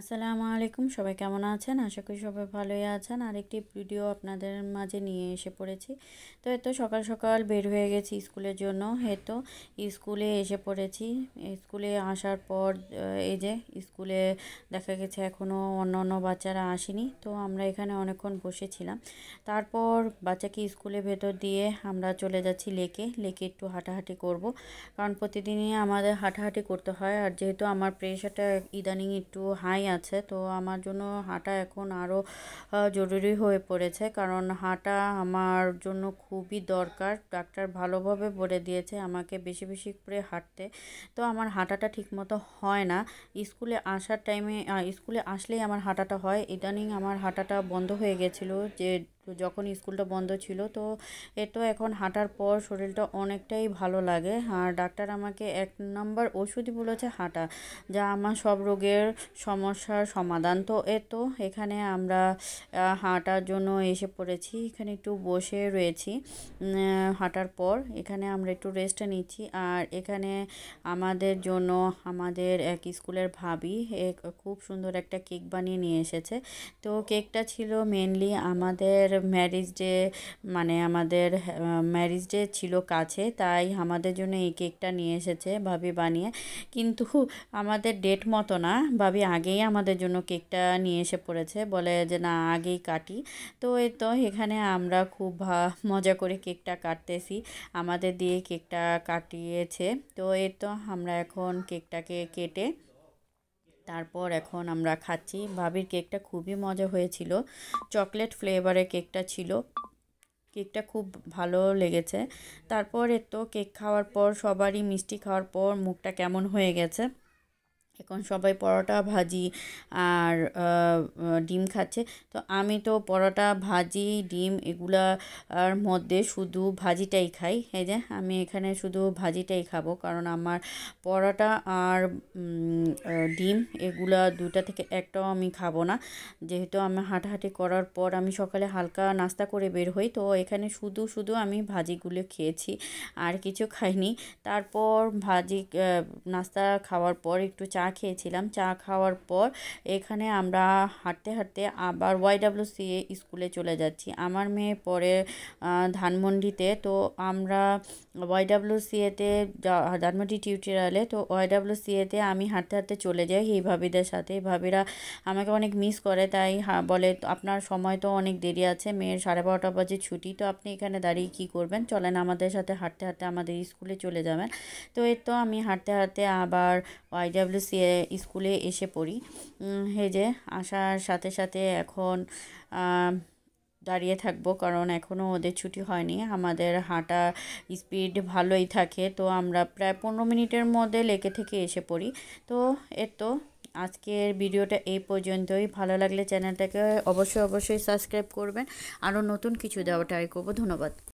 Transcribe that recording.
আসসালামু আলাইকুম সবাই কেমন আছেন আশা করি সবাই ভালোই আছেন আরেকটি ভিডিও আপনাদের মাঝে নিয়ে এসে পড়েছি তো এতো সকাল সকাল বের হয়ে গেছি স্কুলের জন্য হেতো স্কুলে এসে পড়েছি স্কুলে আসার পর এই যে স্কুলে দেখা গেছে এখনও অন্য অন্য বাচ্চারা আসেনি তো আমরা এখানে অনেকক্ষণ বসেছিলাম তারপর বাচ্চাকে স্কুলে ভেতর দিয়ে আমরা চলে যাচ্ছি লেকে লেকে একটু হাঁটাহাঁটি করব কারণ প্রতিদিনই আমাদের হাঁটাহাঁটি করতে হয় আর যেহেতু আমার প্রেশারটা ইদানিং একটু হাই জানাই আছে তো আমার জন্য হাঁটা এখন আরও জরুরি হয়ে পড়েছে কারণ হাঁটা আমার জন্য খুবই দরকার ডাক্তার ভালোভাবে বলে দিয়েছে আমাকে বেশি বেশি করে হাঁটতে তো আমার হাঁটাটা ঠিকমতো হয় না স্কুলে আসার টাইমে স্কুলে আসলেই আমার হাঁটাটা হয় ইদানিং আমার হাঁটাটা বন্ধ হয়ে গেছিলো যে তো যখন স্কুলটা বন্ধ ছিল তো এ তো এখন হাঁটার পর শরীরটা অনেকটাই ভালো লাগে আর ডাক্তার আমাকে এক নম্বর ওষুধই বলেছে হাঁটা যা আমার সব রোগের সমস্যার সমাধান তো এ তো এখানে আমরা হাঁটার জন্য এসে পড়েছি এখানে একটু বসে রয়েছি হাঁটার পর এখানে আমরা একটু রেস্ট নিচ্ছি আর এখানে আমাদের জন্য আমাদের এক স্কুলের ভাবি এক খুব সুন্দর একটা কেক বানিয়ে নিয়ে এসেছে তো কেকটা ছিল মেনলি আমাদের ম্যারেজ ডে মানে আমাদের ম্যারেজ ডে ছিল কাছে তাই আমাদের জন্য এই কেকটা নিয়ে এসেছে ভাবি বানিয়ে কিন্তু আমাদের ডেট মতো না ভাবি আগেই আমাদের জন্য কেকটা নিয়ে এসে পড়েছে বলে যে না আগেই কাটি তো এ তো এখানে আমরা খুব মজা করে কেকটা কাটতেছি আমাদের দিয়ে কেকটা কাটিয়েছে তো এই তো আমরা এখন কেকটাকে কেটে তারপর এখন আমরা খাচ্ছি ভাবির কেকটা খুবই মজা হয়েছিল চকলেট ফ্লেভারের কেকটা ছিল কেকটা খুব ভালো লেগেছে তারপর তো কেক খাওয়ার পর সবারই মিষ্টি খাওয়ার পর মুখটা কেমন হয়ে গেছে এখন সবাই পরোটা ভাজি আর ডিম খাচ্ছে তো আমি তো পরোটা ভাজি ডিম এগুলার মধ্যে শুধু ভাজিটাই খাই এই যে আমি এখানে শুধু ভাজিটাই খাবো কারণ আমার পরোটা আর ডিম এগুলা দুটা থেকে একটাও আমি খাবো না যেহেতু আমি হাঁটাহাঁটি করার পর আমি সকালে হালকা নাস্তা করে বের হই তো এখানে শুধু শুধু আমি ভাজিগুলো খেয়েছি আর কিছু খাইনি তারপর ভাজি নাস্তা খাওয়ার পর একটু চা চা খেয়েছিলাম চা খাওয়ার পর এখানে আমরা হাঁটতে হাঁটতে আবার ওয়াইডাব্লিউসি স্কুলে চলে যাচ্ছি আমার মেয়ে পরে ধানমন্ডিতে তো আমরা এতে ধানমন্ডি টিউটোরিয়ালে তো এতে আমি হাঁটতে হাঁটতে চলে যাই এই ভাবিদের সাথে এই ভাবিরা আমাকে অনেক মিস করে তাই বলে আপনার সময় তো অনেক দেরি আছে মেয়ের সাড়ে বারোটা বাজে ছুটি তো আপনি এখানে দাঁড়িয়ে কি করবেন চলেন আমাদের সাথে হাঁটতে হাঁটতে আমাদের স্কুলে চলে যাবেন তো এই তো আমি হাঁটতে হাঁটতে আবার ওয়াইডাব্লিউসি স্কুলে এসে পড়ি হেজে আসার সাথে সাথে এখন দাঁড়িয়ে থাকবো কারণ এখনও ওদের ছুটি হয়নি আমাদের হাঁটা স্পিড ভালোই থাকে তো আমরা প্রায় পনেরো মিনিটের মধ্যে লেকে থেকে এসে পড়ি তো এর তো আজকের ভিডিওটা এই পর্যন্তই ভালো লাগলে চ্যানেলটাকে অবশ্যই অবশ্যই সাবস্ক্রাইব করবেন আরও নতুন কিছু দেওয়া ট্রাই করবো ধন্যবাদ